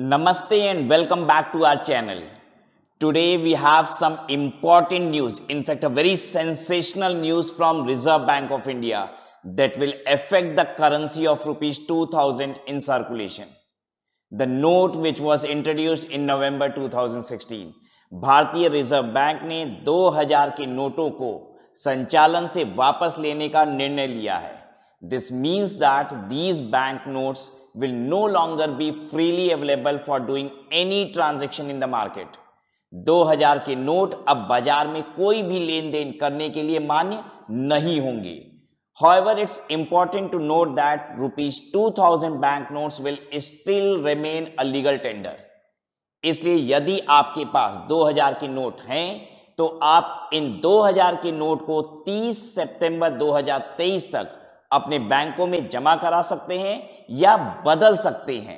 Namaste and welcome back to our channel. Today we have some important news, in fact a very sensational news from Reserve Bank of India that will affect the currency of rupees 2000 in circulation. The note which was introduced in November 2016, भारतीय reserve bank ने 2000 के noto ko संचालन से वापस लेने का निर्णय लिया है This means that these bank notes will no longer be freely available for doing any transaction in the market. 2000 के नोट अब बाजार में कोई भी लेन देन करने के लिए मान्य नहीं होंगे However, it's important to note that rupees 2000 banknotes will still remain a legal tender. इसलिए यदि आपके पास 2000 के नोट हैं तो आप इन 2000 के नोट को 30 सितंबर 2023 तक अपने बैंकों में जमा करा सकते हैं या बदल सकते हैं